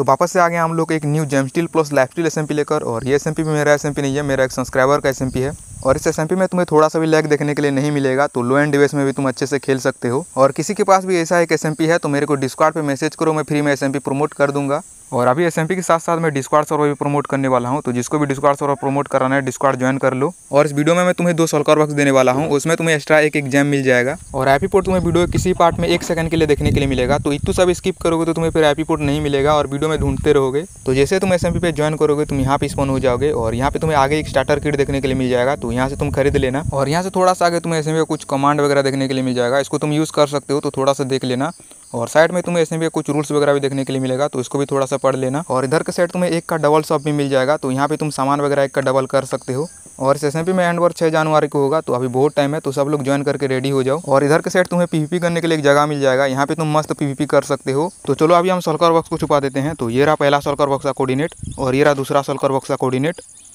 तो वापस से आ गए हम लोग एक new gem steel plus lifestyle S लेकर और ये एस में मेरा एस नहीं है मेरा एक सब्सक्राइबर का एस है और इस एस में तुम्हें थोड़ा सा भी लैग देखने के लिए नहीं मिलेगा तो लो एंड डिवाइस में भी तुम अच्छे से खेल सकते हो और किसी के पास भी ऐसा एक एस है तो मेरे को डिस्कॉर्ड पर मैसेज करो मैं फ्री में एस प्रमोट कर दूंगा और अभी एस के साथ साथ मैं डिस्कॉर्ड सर्वर भी प्रमोट करने वाला हूँ तो जिसको भी डिस्कॉर्ड सर्वर प्रमोट कराना है डिस्कॉर्ड ज्वाइन कर लो और इस वीडियो में मैं तुम्हें दो सॉल्कर बॉक्स देने वाला हूँ उसमें तुम्हें एक्स्ट्रा एक एग्जाम मिल जाएगा और ऐपी पोर्ट तुम्हें वीडियो किसी पार्ट में एक सेकंड के लिए देखने के लिए मिलेगा तो इतू सब स्किप करोगे तो तुम्हें फिर ऐपी पोर्ट नहीं मिलेगा और वीडियो में ढूंढते रहोगे तो जैसे तुम एस पे ज्वाइन करोगे तुम यहाँ पे स्पॉन हो जाओगे और यहाँ पे तुम्हें आगे एक स्टार्टर किट देखने के लिए मिल जाएगा तो यहाँ से तुम खरीद लेना और यहाँ से थोड़ा सा आगे तुम्हें एस कुछ कमांड वगैरह देखने के लिए मिल जाएगा इसको तुम यूज़ कर सकते हो तो थोड़ा सा देख लेना और साइड में तुम्हें इसमें भी कुछ रूल्स वगैरह भी देखने के लिए मिलेगा तो इसको भी थोड़ा सा पढ़ लेना और इधर के साइड तुम्हें एक का डबल शॉप भी मिल जाएगा तो यहाँ पे तुम सामान वगैरह एक का डबल कर सकते हो और इस एस में एंड वर्क छः जनवरी को होगा तो अभी बहुत टाइम है तो सब लोग ज्वाइन करके रेडी हो जाओ और इधर के साइड तुम्हें पीवीपी करने के लिए एक जगह मिल जाएगा यहाँ पे तुम मस्त पीवीपी कर सकते हो तो चलो अभी हम सल्कर बॉक्स को छुपा देते हैं तो ये रहा पहला सल्कर बॉक्स का कोऑर्डिनेट और ये रहा दूसरा सल्कर बॉक्स का कोऑर्डिनेट